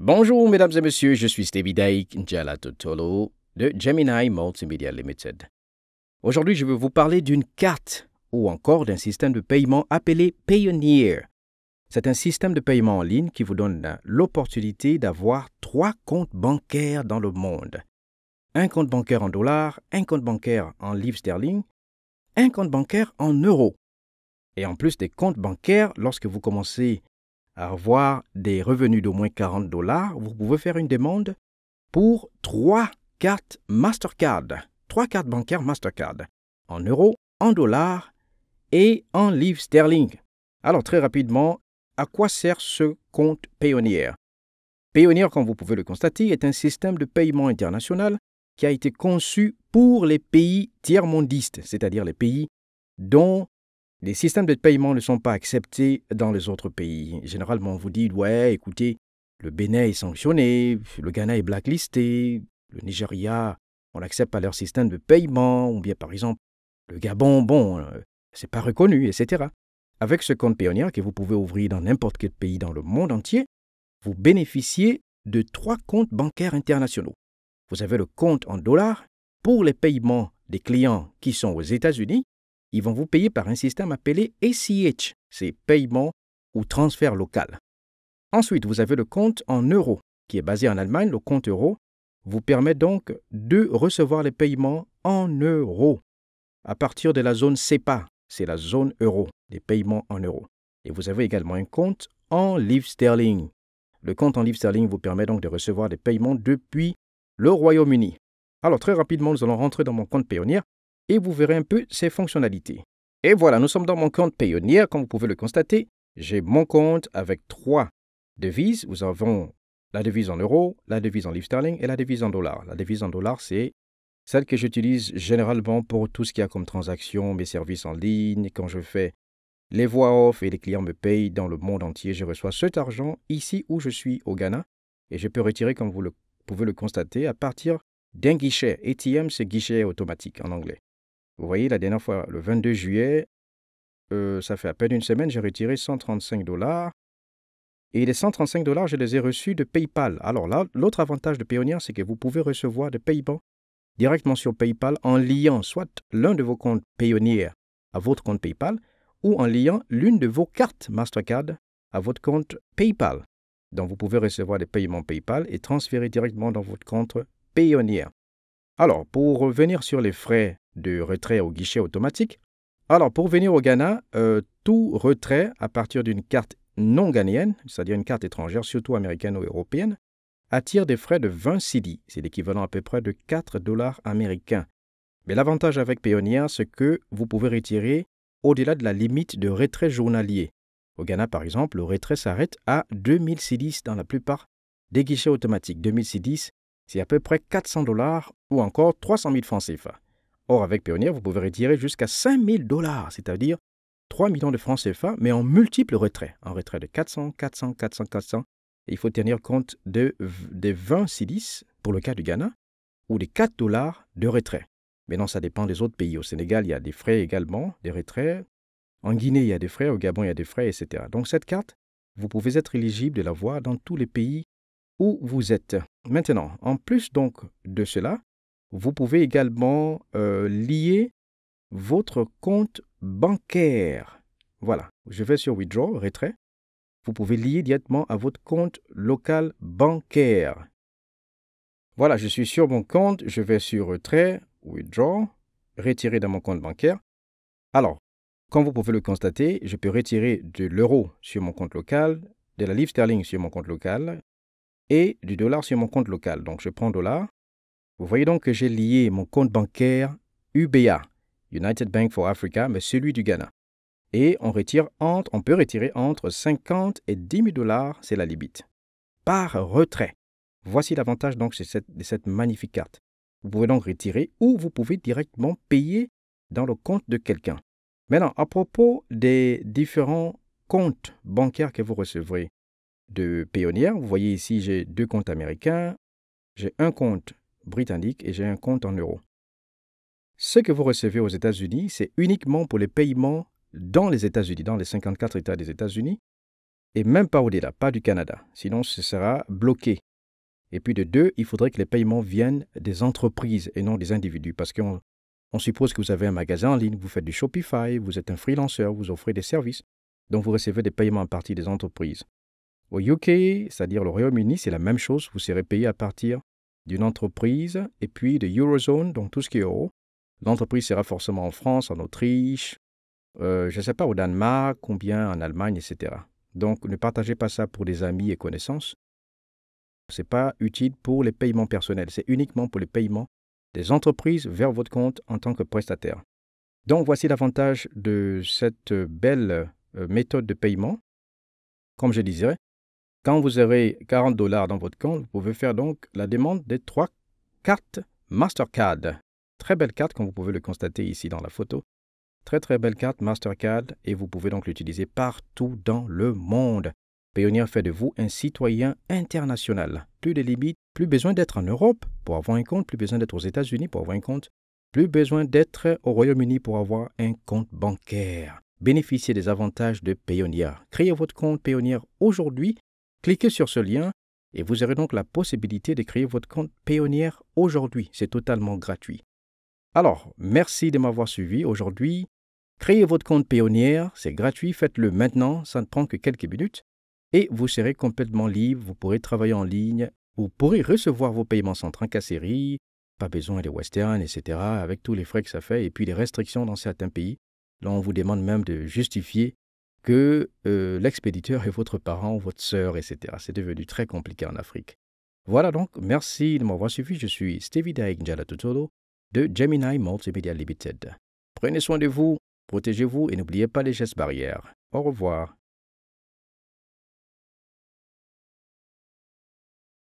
Bonjour, mesdames et messieurs, je suis Stevie Daik Njala Totolo de Gemini Multimedia Limited. Aujourd'hui, je vais vous parler d'une carte ou encore d'un système de paiement appelé Payoneer. C'est un système de paiement en ligne qui vous donne l'opportunité d'avoir trois comptes bancaires dans le monde. Un compte bancaire en dollars, un compte bancaire en livres sterling, un compte bancaire en euros. Et en plus des comptes bancaires, lorsque vous commencez avoir des revenus d'au moins 40 dollars, vous pouvez faire une demande pour trois cartes Mastercard, trois cartes bancaires Mastercard, en euros, en dollars et en livres sterling. Alors très rapidement, à quoi sert ce compte Payoneer Payoneer, comme vous pouvez le constater, est un système de paiement international qui a été conçu pour les pays tiers-mondistes, c'est-à-dire les pays dont les systèmes de paiement ne sont pas acceptés dans les autres pays. Généralement, on vous dit, ouais, écoutez, le Bénin est sanctionné, le Ghana est blacklisté, le Nigeria, on n'accepte pas leur système de paiement, ou bien par exemple, le Gabon, bon, euh, c'est pas reconnu, etc. Avec ce compte Payoneer que vous pouvez ouvrir dans n'importe quel pays dans le monde entier, vous bénéficiez de trois comptes bancaires internationaux. Vous avez le compte en dollars pour les paiements des clients qui sont aux États-Unis ils vont vous payer par un système appelé ACH, c'est paiement ou transfert local. Ensuite, vous avez le compte en euros, qui est basé en Allemagne. Le compte euro vous permet donc de recevoir les paiements en euros à partir de la zone SEPA. c'est la zone euro, des paiements en euros. Et vous avez également un compte en livres sterling. Le compte en livres sterling vous permet donc de recevoir des paiements depuis le Royaume-Uni. Alors très rapidement, nous allons rentrer dans mon compte Payoneer et vous verrez un peu ses fonctionnalités. Et voilà, nous sommes dans mon compte Payoneer, comme vous pouvez le constater. J'ai mon compte avec trois devises. Nous avons la devise en euros, la devise en livre sterling et la devise en dollars. La devise en dollars, c'est celle que j'utilise généralement pour tout ce qu'il y a comme transaction, mes services en ligne, quand je fais les voix off et les clients me payent dans le monde entier. Je reçois cet argent ici où je suis au Ghana et je peux retirer, comme vous le pouvez le constater, à partir d'un guichet. ATM, c'est guichet automatique en anglais. Vous voyez, la dernière fois, le 22 juillet, euh, ça fait à peine une semaine, j'ai retiré 135 dollars. Et les 135 dollars, je les ai reçus de PayPal. Alors là, l'autre avantage de Payoneer, c'est que vous pouvez recevoir des paiements directement sur PayPal en liant soit l'un de vos comptes Payoneer à votre compte PayPal ou en liant l'une de vos cartes Mastercard à votre compte PayPal. Donc vous pouvez recevoir des paiements PayPal et transférer directement dans votre compte Payoneer. Alors, pour revenir sur les frais de retrait au guichet automatique. Alors, pour venir au Ghana, euh, tout retrait à partir d'une carte non ghanéenne, c'est-à-dire une carte étrangère, surtout américaine ou européenne, attire des frais de 20 cedis. c'est l'équivalent à peu près de 4 dollars américains. Mais l'avantage avec Payoneer, c'est que vous pouvez retirer au-delà de la limite de retrait journalier. Au Ghana, par exemple, le retrait s'arrête à 2000 cedis dans la plupart des guichets automatiques. 2000 cedis, c'est à peu près 400 dollars ou encore 300 000 francs CFA. Or, avec Payoneer, vous pouvez retirer jusqu'à 5 dollars, c'est-à-dire 3 millions de francs CFA, mais en multiples retraits, en retrait de 400, 400, 400, 400. Et il faut tenir compte de, des 20 silices, pour le cas du Ghana, ou des 4 dollars de retrait. Mais non, ça dépend des autres pays. Au Sénégal, il y a des frais également, des retraits. En Guinée, il y a des frais. Au Gabon, il y a des frais, etc. Donc, cette carte, vous pouvez être éligible de la voir dans tous les pays où vous êtes. Maintenant, en plus donc de cela, vous pouvez également euh, lier votre compte bancaire. Voilà, je vais sur Withdraw, retrait. Vous pouvez lier directement à votre compte local bancaire. Voilà, je suis sur mon compte, je vais sur retrait, Withdraw, retirer dans mon compte bancaire. Alors, comme vous pouvez le constater, je peux retirer de l'euro sur mon compte local, de la livre sterling sur mon compte local et du dollar sur mon compte local. Donc, je prends dollar, vous voyez donc que j'ai lié mon compte bancaire UBA, United Bank for Africa, mais celui du Ghana. Et on retire entre, on peut retirer entre 50 et 10 000 dollars, c'est la limite, par retrait. Voici l'avantage donc de cette, magnifique carte. Vous pouvez donc retirer ou vous pouvez directement payer dans le compte de quelqu'un. Maintenant, à propos des différents comptes bancaires que vous recevrez de Payoneer, vous voyez ici, j'ai deux comptes américains, j'ai un compte britannique et j'ai un compte en euros. Ce que vous recevez aux États-Unis, c'est uniquement pour les paiements dans les États-Unis, dans les 54 États des États-Unis, et même pas au-delà, pas du Canada. Sinon, ce sera bloqué. Et puis de deux, il faudrait que les paiements viennent des entreprises et non des individus, parce qu'on suppose que vous avez un magasin en ligne, vous faites du Shopify, vous êtes un freelancer, vous offrez des services, donc vous recevez des paiements à partir des entreprises. Au UK, c'est-à-dire le Royaume-Uni, c'est la même chose, vous serez payé à partir d'une entreprise et puis de Eurozone, donc tout ce qui est euro. L'entreprise sera forcément en France, en Autriche, euh, je ne sais pas, au Danemark, combien en Allemagne, etc. Donc ne partagez pas ça pour des amis et connaissances. Ce n'est pas utile pour les paiements personnels, c'est uniquement pour les paiements des entreprises vers votre compte en tant que prestataire. Donc voici l'avantage de cette belle euh, méthode de paiement. Comme je disais, quand vous aurez 40 dollars dans votre compte, vous pouvez faire donc la demande des trois cartes Mastercard. Très belle carte, comme vous pouvez le constater ici dans la photo. Très très belle carte Mastercard et vous pouvez donc l'utiliser partout dans le monde. Payoneer fait de vous un citoyen international. Plus de limites, plus besoin d'être en Europe pour avoir un compte, plus besoin d'être aux États-Unis pour avoir un compte, plus besoin d'être au Royaume-Uni pour avoir un compte bancaire. Bénéficiez des avantages de Payoneer. Créez votre compte Payoneer aujourd'hui Cliquez sur ce lien et vous aurez donc la possibilité de créer votre compte pionnière aujourd'hui. C'est totalement gratuit. Alors, merci de m'avoir suivi aujourd'hui. Créez votre compte pionnière, c'est gratuit, faites-le maintenant, ça ne prend que quelques minutes et vous serez complètement libre, vous pourrez travailler en ligne, vous pourrez recevoir vos paiements sans trinca-série, pas besoin des westerns, etc., avec tous les frais que ça fait et puis les restrictions dans certains pays. Là, on vous demande même de justifier que euh, l'expéditeur est votre parent, votre sœur, etc. C'est devenu très compliqué en Afrique. Voilà donc, merci de m'avoir suivi. Je suis Stevie Daik de Gemini Multimedia Limited. Prenez soin de vous, protégez-vous et n'oubliez pas les gestes barrières. Au revoir.